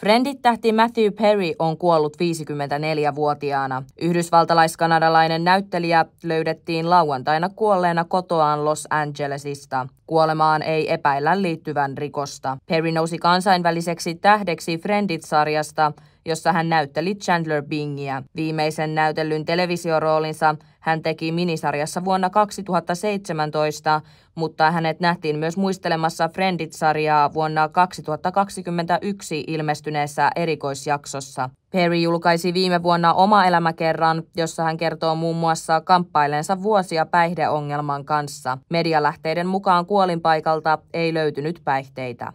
Frendit-tähti Matthew Perry on kuollut 54-vuotiaana. Yhdysvaltalaiskanadalainen näyttelijä löydettiin lauantaina kuolleena kotoaan Los Angelesista. Kuolemaan ei epäillä liittyvän rikosta. Perry nousi kansainväliseksi tähdeksi Frendit-sarjasta – jossa hän näytteli Chandler Bingia Viimeisen näytellyn televisioroolinsa hän teki minisarjassa vuonna 2017, mutta hänet nähtiin myös muistelemassa Friendit-sarjaa vuonna 2021 ilmestyneessä erikoisjaksossa. Perry julkaisi viime vuonna oma elämäkerran, jossa hän kertoo muun muassa kamppailensa vuosia päihdeongelman kanssa. Medialähteiden mukaan kuolinpaikalta ei löytynyt päihteitä.